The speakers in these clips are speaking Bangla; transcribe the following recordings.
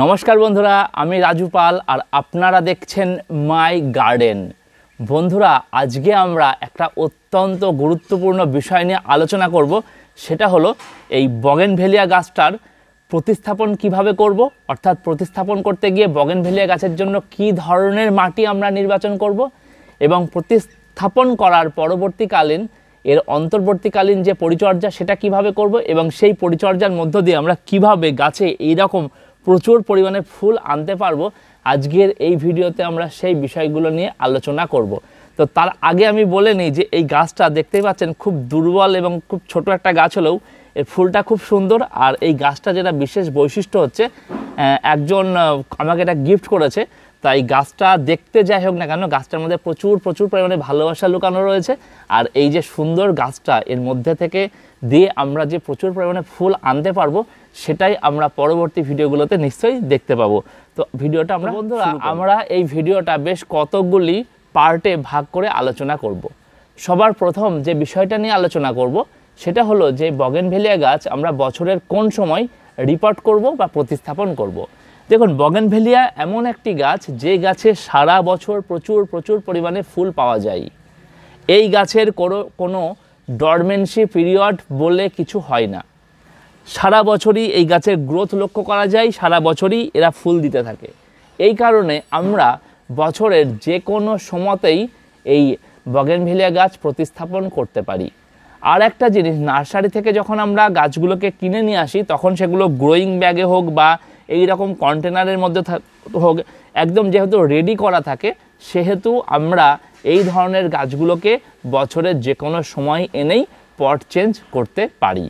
নমস্কার বন্ধুরা আমি রাজু পাল আর আপনারা দেখছেন মাই গার্ডেন বন্ধুরা আজকে আমরা একটা অত্যন্ত গুরুত্বপূর্ণ বিষয় নিয়ে আলোচনা করব সেটা হলো এই বগেনভেলিয়া গাছটার প্রতিস্থাপন কিভাবে করব অর্থাৎ প্রতিস্থাপন করতে গিয়ে বগেনভেলিয়া গাছের জন্য কি ধরনের মাটি আমরা নির্বাচন করব এবং প্রতিস্থাপন করার পরবর্তীকালীন এর অন্তর্বর্তীকালীন যে পরিচর্যা সেটা কিভাবে করব এবং সেই পরিচর্যার মধ্য দিয়ে আমরা কিভাবে গাছে এইরকম রকম প্রচুর পরিমাণে ফুল আনতে পারবো আজকের এই ভিডিওতে আমরা সেই বিষয়গুলো নিয়ে আলোচনা করব। তো তার আগে আমি বলে নিই যে এই গাছটা দেখতেই পাচ্ছেন খুব দুর্বল এবং খুব ছোট একটা গাছ হলেও এর ফুলটা খুব সুন্দর আর এই গাছটা যেটা বিশেষ বৈশিষ্ট্য হচ্ছে একজন আমাকে এটা গিফট করেছে তাই গাছটা দেখতে যাই হোক না কেন গাছটার মধ্যে প্রচুর প্রচুর পরিমাণে ভালোবাসা লুকানো রয়েছে আর এই যে সুন্দর গাছটা এর মধ্যে থেকে দিয়ে আমরা যে প্রচুর পরিমাণে ফুল আনতে পারবো সেটাই আমরা পরবর্তী ভিডিওগুলোতে নিশ্চয়ই দেখতে পাবো তো ভিডিওটা আমরা বন্ধুরা আমরা এই ভিডিওটা বেশ কতকগুলি পার্টে ভাগ করে আলোচনা করব। সবার প্রথম যে বিষয়টা নিয়ে আলোচনা করব সেটা হলো যে বগেনভেলিয়া গাছ আমরা বছরের কোন সময় রিপোর্ট করব বা প্রতিস্থাপন করব। দেখুন বগেনভেলিয়া এমন একটি গাছ যে গাছে সারা বছর প্রচুর প্রচুর পরিমাণে ফুল পাওয়া যায় এই গাছের কোনো কোনো ডরমেন্সি পিরিয়ড বলে কিছু হয় না সারা বছরই এই গাছের গ্রোথ লক্ষ্য করা যায় সারা বছরই এরা ফুল দিতে থাকে এই কারণে আমরা বছরের যে কোনো সময়তেই এই বগেনভেলিয়া গাছ প্রতিস্থাপন করতে পারি আর একটা জিনিস নার্সারি থেকে যখন আমরা গাছগুলোকে কিনে নিয়ে আসি তখন সেগুলো গ্রোয়িং ব্যাগে হোক বা এই রকম কন্টেনারের মধ্যে হোক একদম যেহেতু রেডি করা থাকে সেহেতু আমরা এই ধরনের গাছগুলোকে বছরের যে কোনো সময় এনেই পট চেঞ্জ করতে পারি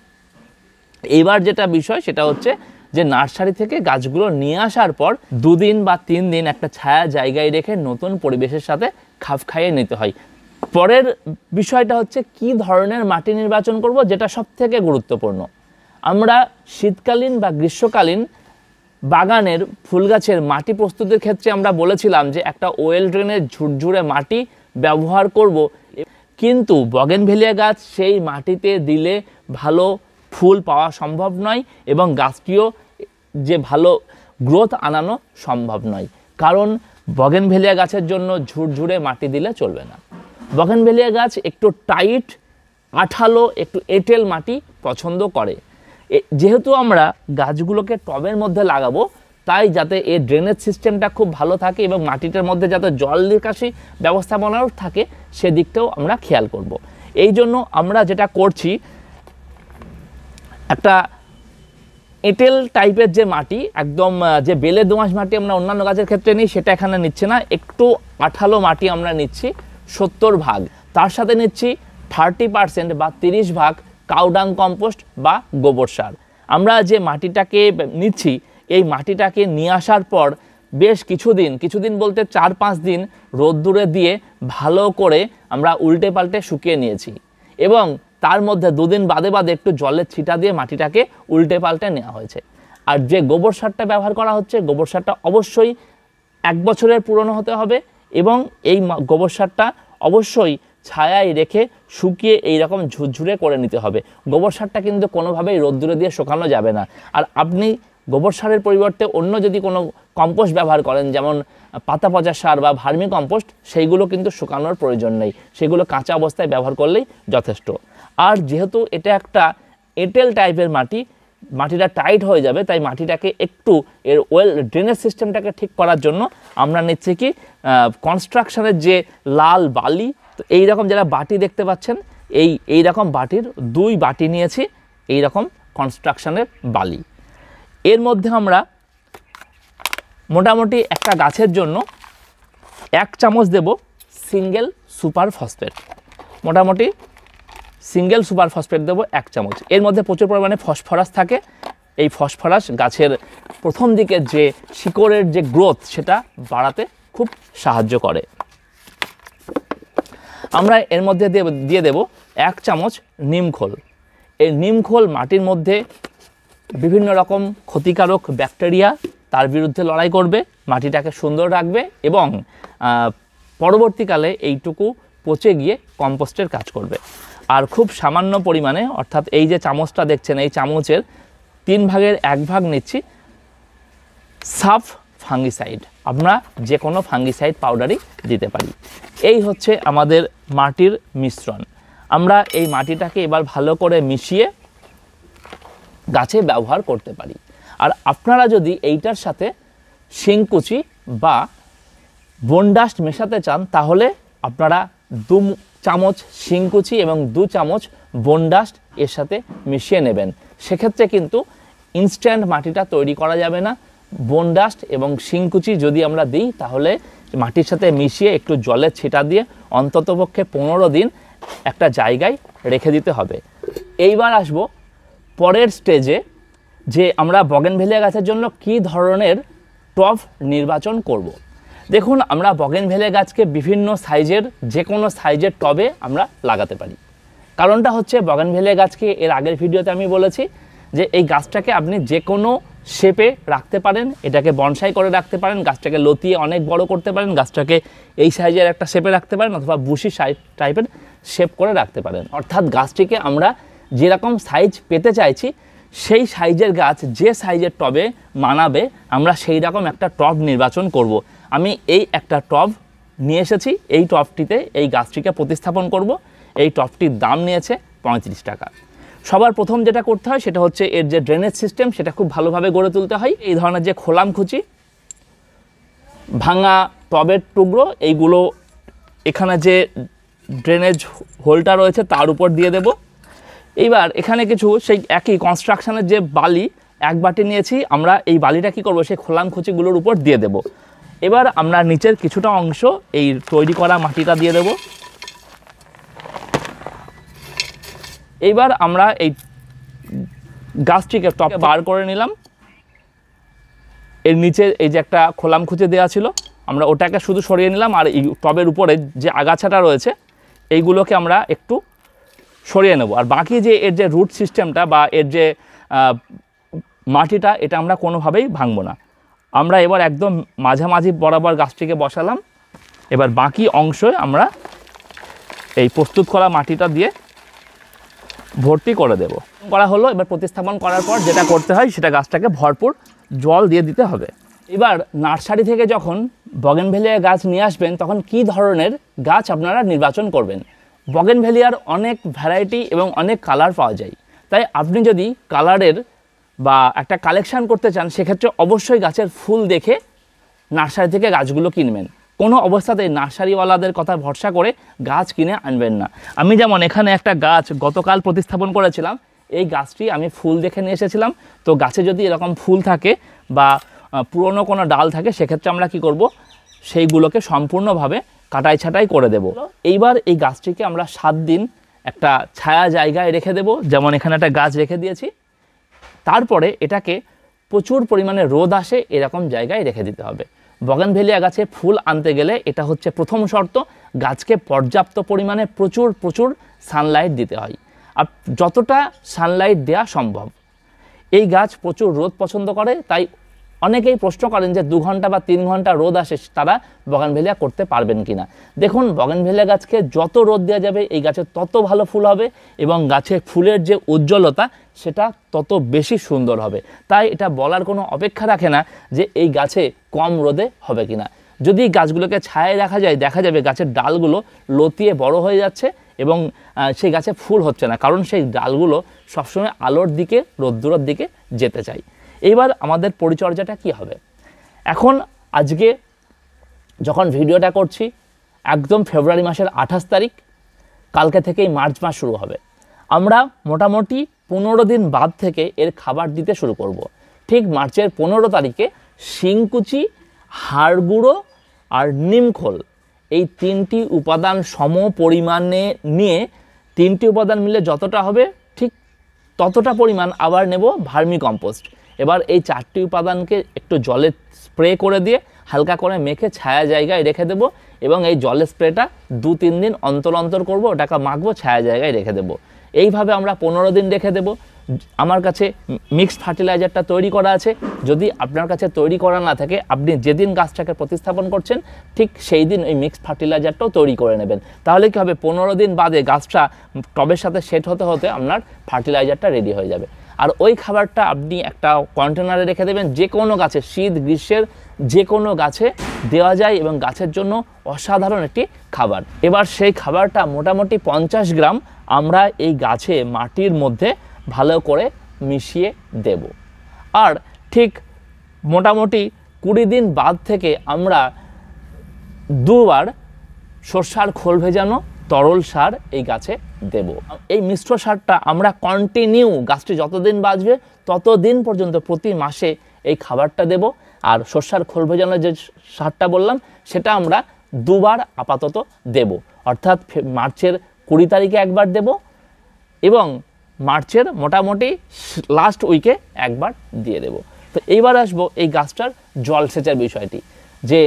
এবার যেটা বিষয় সেটা হচ্ছে যে নার্সারি থেকে গাছগুলো নিয়ে আসার পর দুদিন বা তিন দিন একটা ছায়া জায়গায় রেখে নতুন পরিবেশের সাথে খাপ খাইয়ে নিতে হয় পরের বিষয়টা হচ্ছে কি ধরনের মাটি নির্বাচন করব যেটা সব থেকে গুরুত্বপূর্ণ আমরা শীতকালীন বা গ্রীষ্মকালীন বাগানের ফুল গাছের মাটি প্রস্তুতির ক্ষেত্রে আমরা বলেছিলাম যে একটা ওয়েল ড্রেনের ঝুরঝুরে মাটি ব্যবহার করব কিন্তু বগেনভেলিয়া গাছ সেই মাটিতে দিলে ভালো ফুল পাওয়া সম্ভব নয় এবং গাছটিও যে ভালো গ্রোথ আনানো সম্ভব নয় কারণ বগেনভেলিয়া গাছের জন্য ঝুরঝুরে মাটি দিলে চলবে না বগেনভেলিয়া গাছ একটু টাইট আঠালো একটু এঁটেল মাটি পছন্দ করে যেহেতু আমরা গাছগুলোকে টবের মধ্যে লাগাবো তাই যাতে এই ড্রেনেজ সিস্টেমটা খুব ভালো থাকে এবং মাটিটার মধ্যে যাতে জল নিকাশি ব্যবস্থাপনাও থাকে সেদিকটাও আমরা খেয়াল করব। এই জন্য আমরা যেটা করছি একটা এঁটেল টাইপের যে মাটি একদম যে বেলে দোঁয়াশ মাটি আমরা অন্যান্য গাছের ক্ষেত্রে নিই সেটা এখানে নিচ্ছে না একটু আঠালো মাটি আমরা নিচ্ছি সত্তর ভাগ তার সাথে নিচ্ছি থার্টি পার্সেন্ট বা তিরিশ ভাগ কাউডাং কম্পোস্ট বা গোবর সার আমরা যে মাটিটাকে নিচ্ছি এই মাটিটাকে নিয়ে আসার পর বেশ কিছুদিন কিছুদিন বলতে চার পাঁচ দিন রোদ্দুরে দিয়ে ভালো করে আমরা উল্টে পাল্টে শুকিয়ে নিয়েছি এবং তার মধ্যে দুদিন বাদে বাদে একটু জলের ছিটা দিয়ে মাটিটাকে উল্টে পাল্টে নেওয়া হয়েছে আর যে গোবর সারটা ব্যবহার করা হচ্ছে গোবর সারটা অবশ্যই এক বছরের পুরনো হতে হবে এবং এই গোবর সারটা অবশ্যই ছায়ায় রেখে শুকিয়ে এই রকম ঝুরঝুরে করে নিতে হবে গোবর সারটা কিন্তু কোনোভাবেই রোদ্দুরে দিয়ে শুকানো যাবে না আর আপনি গোবর সারের পরিবর্তে অন্য যদি কোনো কম্পোস্ট ব্যবহার করেন যেমন পাতা পচা সার বা ভার্মি কম্পোস্ট সেইগুলো কিন্তু শুকানোর প্রয়োজন নেই সেগুলো কাঁচা অবস্থায় ব্যবহার করলেই যথেষ্ট আর যেহেতু এটা একটা এঁটেল টাইপের মাটি মাটিটা টাইট হয়ে যাবে তাই মাটিটাকে একটু এর ওয়েল ড্রেনেজ সিস্টেমটাকে ঠিক করার জন্য আমরা নিচ্ছি কি কনস্ট্রাকশনের যে লাল বালি তো এই রকম যারা বাটি দেখতে পাচ্ছেন এই এই রকম বাটির দুই বাটি নিয়েছি এই রকম কনস্ট্রাকশনের বালি এর মধ্যে আমরা মোটামুটি একটা গাছের জন্য এক চামচ দেব সিঙ্গেল সুপার ফসফেট মোটামুটি সিঙ্গেল সুপার ফসফেট দেবো এক চামচ এর মধ্যে প্রচুর পরিমাণে ফসফরাস থাকে এই ফসফরাস গাছের প্রথম দিকে যে শিকড়ের যে গ্রোথ সেটা বাড়াতে খুব সাহায্য করে আমরা এর মধ্যে দিয়ে দেব এক চামচ নিমখোল এই নিমখোল মাটির মধ্যে বিভিন্ন রকম ক্ষতিকারক ব্যাকটেরিয়া তার বিরুদ্ধে লড়াই করবে মাটিটাকে সুন্দর রাখবে এবং পরবর্তীকালে এইটুকু পচে গিয়ে কম্পোস্টের কাজ করবে আর খুব সামান্য পরিমাণে অর্থাৎ এই যে চামচটা দেখছেন এই চামচের তিন ভাগের এক ভাগ নিচ্ছি সাফ ফাঙ্গিসাইড আমরা যে কোনো ফাঙ্গিসাইড পাউডারই দিতে পারি এই হচ্ছে আমাদের মাটির মিশ্রণ আমরা এই মাটিটাকে এবার ভালো করে মিশিয়ে গাছে ব্যবহার করতে পারি আর আপনারা যদি এইটার সাথে শিংকুচি বা বনডাস্ট মেশাতে চান তাহলে আপনারা দু চামচ শিংকুচি এবং দু চামচ বনডাস্ট এর সাথে মিশিয়ে নেবেন সেক্ষেত্রে কিন্তু ইনস্ট্যান্ট মাটিটা তৈরি করা যাবে না বোন ডাস্ট এবং শিংকুচি যদি আমরা দিই তাহলে মাটির সাথে মিশিয়ে একটু জলে ছিটা দিয়ে অন্ততপক্ষে পনেরো দিন একটা জায়গায় রেখে দিতে হবে এইবার আসব পরের স্টেজে যে আমরা ভেলিয়া গাছের জন্য কি ধরনের টব নির্বাচন করব। দেখুন আমরা ভেলিয়া গাছকে বিভিন্ন সাইজের যে কোনো সাইজের টবে আমরা লাগাতে পারি কারণটা হচ্ছে ভেলিয়া গাছকে এর আগের ভিডিওতে আমি বলেছি যে এই গাছটাকে আপনি যে কোনো শেপে রাখতে পারেন এটাকে বনসাই করে রাখতে পারেন গাছটাকে লতিয়ে অনেক বড় করতে পারেন গাছটাকে এই সাইজের একটা শেপে রাখতে পারেন অথবা বুসি সাইজ টাইপের শেপ করে রাখতে পারেন অর্থাৎ গাছটিকে আমরা যেরকম সাইজ পেতে চাইছি সেই সাইজের গাছ যে সাইজের টবে মানাবে আমরা সেই রকম একটা টব নির্বাচন করব। আমি এই একটা টব নিয়ে এসেছি এই টবটিতে এই গাছটিকে প্রতিস্থাপন করব। এই টবটির দাম নিয়েছে পঁয়ত্রিশ টাকা সবার প্রথম যেটা করতে হয় সেটা হচ্ছে এর যে ড্রেনেজ সিস্টেম সেটা খুব ভালোভাবে গড়ে তুলতে হয় এই ধরনের যে খোলামখুচি ভাঙা টবের টুকরো এইগুলো এখানে যে ড্রেনেজ হোলটা রয়েছে তার উপর দিয়ে দেব এইবার এখানে কিছু সেই একই কনস্ট্রাকশানের যে বালি এক বাটি নিয়েছি আমরা এই বালিটা কি করব সেই খোলামখুচিগুলোর উপর দিয়ে দেব এবার আমরা নিচের কিছুটা অংশ এই তৈরি করা মাটিটা দিয়ে দেবো এইবার আমরা এই গাছটিকে টপ বার করে নিলাম এর নিচে এই যে একটা খোলাম খুঁজে দেওয়া ছিল আমরা ওটাকে শুধু সরিয়ে নিলাম আর এই টবের উপরে যে আগাছাটা রয়েছে এইগুলোকে আমরা একটু সরিয়ে নেব আর বাকি যে এর যে রুট সিস্টেমটা বা এর যে মাটিটা এটা আমরা কোনোভাবেই ভাঙব না আমরা এবার একদম মাঝামাঝি বরাবর গাছটিকে বসালাম এবার বাকি অংশ আমরা এই প্রস্তুত করা মাটিটা দিয়ে ভর্তি করে দেব করা হলো এবার প্রতিস্থাপন করার পর যেটা করতে হয় সেটা গাছটাকে ভরপুর জল দিয়ে দিতে হবে এবার নার্সারি থেকে যখন বগেনভেলিয়া গাছ নিয়ে আসবেন তখন কি ধরনের গাছ আপনারা নির্বাচন করবেন বগেনভেলিয়ার অনেক ভ্যারাইটি এবং অনেক কালার পাওয়া যায় তাই আপনি যদি কালারের বা একটা কালেকশান করতে চান সেক্ষেত্রে অবশ্যই গাছের ফুল দেখে নার্সারি থেকে গাছগুলো কিনবেন কোনো অবস্থাতে নার্সারিওয়ালাদের কথা ভরসা করে গাছ কিনে আনবেন না আমি যেমন এখানে একটা গাছ গতকাল প্রতিস্থাপন করেছিলাম এই গাছটি আমি ফুল দেখে নিয়ে এসেছিলাম তো গাছে যদি এরকম ফুল থাকে বা পুরনো কোনো ডাল থাকে সেক্ষেত্রে আমরা কি করব সেইগুলোকে সম্পূর্ণভাবে কাটাই ছাটাই করে দেব এইবার এই গাছটিকে আমরা সাত দিন একটা ছায়া জায়গায় রেখে দেব যেমন এখানে একটা গাছ রেখে দিয়েছি তারপরে এটাকে প্রচুর পরিমাণে রোদ আসে এরকম জায়গায় রেখে দিতে হবে বগেনভেলিয়া গাছে ফুল আনতে গেলে এটা হচ্ছে প্রথম শর্ত গাছকে পর্যাপ্ত পরিমাণে প্রচুর প্রচুর সানলাইট দিতে হয় আর যতটা সানলাইট দেয়া সম্ভব এই গাছ প্রচুর রোদ পছন্দ করে তাই অনেকেই প্রশ্ন করেন যে দু ঘন্টা বা তিন ঘন্টা রোদ আসে তারা বগানভেলিয়া করতে পারবেন কি না দেখুন বগানভেলিয়া গাছকে যত রোদ দেওয়া যাবে এই গাছে তত ভালো ফুল হবে এবং গাছে ফুলের যে উজ্জ্বলতা সেটা তত বেশি সুন্দর হবে তাই এটা বলার কোনো অপেক্ষা রাখে না যে এই গাছে কম রোদে হবে কি না যদি গাছগুলোকে ছায়ায় রাখা যায় দেখা যাবে গাছের ডালগুলো লতিয়ে বড় হয়ে যাচ্ছে এবং সেই গাছে ফুল হচ্ছে না কারণ সেই ডালগুলো সবসময় আলোর দিকে রোদ্দুরের দিকে যেতে চায় এইবার আমাদের পরিচর্যাটা কি হবে এখন আজকে যখন ভিডিওটা করছি একদম ফেব্রুয়ারি মাসের আঠাশ তারিখ কালকে থেকেই মার্চ মাস শুরু হবে আমরা মোটামুটি পনেরো দিন বাদ থেকে এর খাবার দিতে শুরু করব। ঠিক মার্চের পনেরো তারিখে শিংকুচি হাড় গুঁড়ো আর নিমখোল এই তিনটি উপাদান সম পরিমাণে নিয়ে তিনটি উপাদান মিলে যতটা হবে ঠিক ততটা পরিমাণ আবার নেব ভার্মি কম্পোস্ট এবার এই চারটি উপাদানকে একটু জলে স্প্রে করে দিয়ে হালকা করে মেখে ছায়া জায়গায় রেখে দেবো এবং এই জলের স্প্রেটা দু তিন দিন অন্তর অন্তর করবো ওটাকে মাখবো ছায়া জায়গায় রেখে দেবো এইভাবে আমরা পনেরো দিন রেখে দেবো আমার কাছে মিক্সড ফার্টিলাইজারটা তৈরি করা আছে যদি আপনার কাছে তৈরি করা না থাকে আপনি যেদিন গাছটাকে প্রতিস্থাপন করছেন ঠিক সেই দিন ওই মিক্সড ফার্টিলাইজারটাও তৈরি করে নেবেন তাহলে কি হবে পনেরো দিন বাদে গাছটা টবের সাথে সেট হতে হতে আপনার ফার্টিলাইজারটা রেডি হয়ে যাবে আর ওই খাবারটা আপনি একটা কন্টেনারে রেখে দেবেন যে কোনো গাছে শীত গ্রীষ্মের যে কোনো গাছে দেওয়া যায় এবং গাছের জন্য অসাধারণ একটি খাবার এবার সেই খাবারটা মোটামুটি পঞ্চাশ গ্রাম আমরা এই গাছে মাটির মধ্যে ভালো করে মিশিয়ে দেব আর ঠিক মোটামুটি কুড়ি দিন বাদ থেকে আমরা দুবার সর্ষার খোল ভেজানো তরল সার এই গাছে দেব এই মিশ্র সারটা আমরা কন্টিনিউ গাছটি যতদিন বাঁচবে ততদিন পর্যন্ত প্রতি মাসে এই খাবারটা দেব আর শস্যার খোল ভোজনের যে সারটা বললাম সেটা আমরা দুবার আপাতত দেব অর্থাৎ মার্চের কুড়ি তারিখে একবার দেব এবং মার্চের মোটামুটি লাস্ট উইকে একবার দিয়ে দেব তো এইবার আসবো এই গাছটার জলসেচের বিষয়টি যে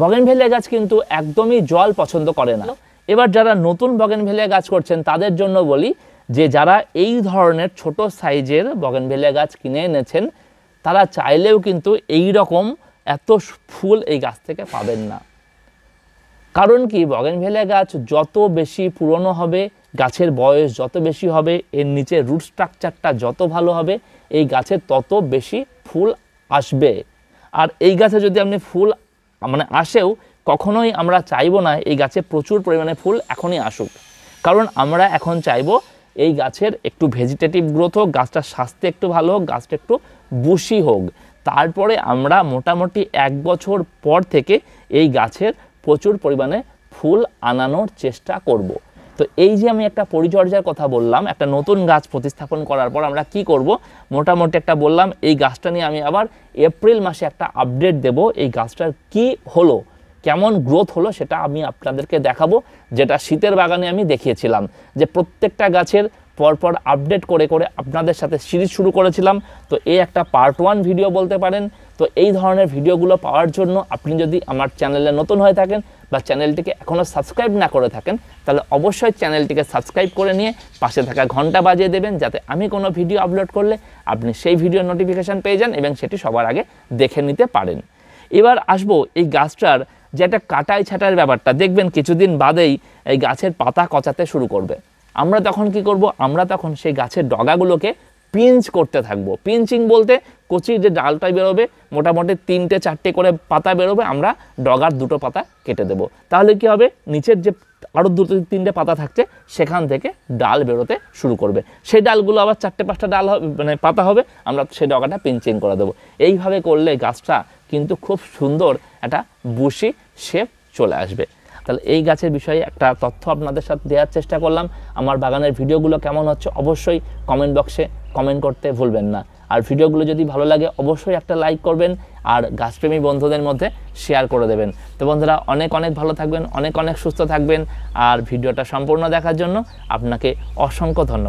বগেনভেলিয়া গাছ কিন্তু একদমই জল পছন্দ করে না এবার যারা নতুন ভেলিয়া গাছ করছেন তাদের জন্য বলি যে যারা এই ধরনের ছোট সাইজের ভেলিয়া গাছ কিনে এনেছেন তারা চাইলেও কিন্তু এই রকম এত ফুল এই গাছ থেকে পাবেন না কারণ কি ভেলিয়া গাছ যত বেশি পুরনো হবে গাছের বয়স যত বেশি হবে এর নিচে রুট স্ট্রাকচারটা যত ভালো হবে এই গাছে তত বেশি ফুল আসবে আর এই গাছে যদি আপনি ফুল মানে আসেও কখনোই আমরা চাইব না এই গাছে প্রচুর পরিমাণে ফুল এখনই আসুক কারণ আমরা এখন চাইব এই গাছের একটু ভেজিটেটিভ গ্রোথ হোক গাছটার স্বাস্থ্য একটু ভালো হোক গাছটা একটু বুশি হোক তারপরে আমরা মোটামুটি এক বছর পর থেকে এই গাছের প্রচুর পরিমাণে ফুল আনানোর চেষ্টা করব। তো এই যে আমি একটা পরিচর্যার কথা বললাম একটা নতুন গাছ প্রতিস্থাপন করার পর আমরা কি করব মোটামুটি একটা বললাম এই গাছটা নিয়ে আমি আবার এপ্রিল মাসে একটা আপডেট দেব এই গাছটার কি হলো কেমন গ্রোথ হলো সেটা আমি আপনাদেরকে দেখাবো যেটা শীতের বাগানে আমি দেখিয়েছিলাম যে প্রত্যেকটা গাছের পরপর আপডেট করে করে আপনাদের সাথে সিরিজ শুরু করেছিলাম তো এই একটা পার্ট ওয়ান ভিডিও বলতে পারেন তো এই ধরনের ভিডিওগুলো পাওয়ার জন্য আপনি যদি আমার চ্যানেলে নতুন হয়ে থাকেন বা চ্যানেলটিকে এখনও সাবস্ক্রাইব না করে থাকেন তাহলে অবশ্যই চ্যানেলটিকে সাবস্ক্রাইব করে নিয়ে পাশে থাকা ঘন্টা বাজিয়ে দেবেন যাতে আমি কোনো ভিডিও আপলোড করলে আপনি সেই ভিডিও নোটিফিকেশান পেয়ে যান এবং সেটি সবার আগে দেখে নিতে পারেন এবার আসবো এই গাছটার যে একটা কাটাই ছাটার ব্যাপারটা দেখবেন কিছুদিন বাদেই এই গাছের পাতা কচাতে শুরু করবে আমরা তখন কি করব আমরা তখন সেই গাছের ডগাগুলোকে পিঞ্চ করতে থাকবো পিঞ্চিং বলতে কচির যে ডালটা বেরোবে মোটামুটি তিনটে চারটে করে পাতা বেরোবে আমরা ডগার দুটো পাতা কেটে দেব তাহলে কি হবে নিচের যে আরও দুটো তিনটে পাতা থাকছে সেখান থেকে ডাল বেরোতে শুরু করবে সেই ডালগুলো আবার চারটে পাঁচটা ডাল হবে মানে পাতা হবে আমরা সেই ডগাটা পিঞ্চিং করে দেবো এইভাবে করলে গাছটা কিন্তু খুব সুন্দর একটা বসি শেপ চলে আসবে তাহলে এই গাছের বিষয়ে একটা তথ্য আপনাদের সাথে দেওয়ার চেষ্টা করলাম আমার বাগানের ভিডিওগুলো কেমন হচ্ছে অবশ্যই কমেন্ট বক্সে কমেন্ট করতে ভুলবেন না আর ভিডিওগুলো যদি ভালো লাগে অবশ্যই একটা লাইক করবেন আর গাছপ্রেমী বন্ধুদের মধ্যে শেয়ার করে দেবেন তো বন্ধুরা অনেক অনেক ভালো থাকবেন অনেক অনেক সুস্থ থাকবেন আর ভিডিওটা সম্পূর্ণ দেখার জন্য আপনাকে অসংখ্য ধন্যবাদ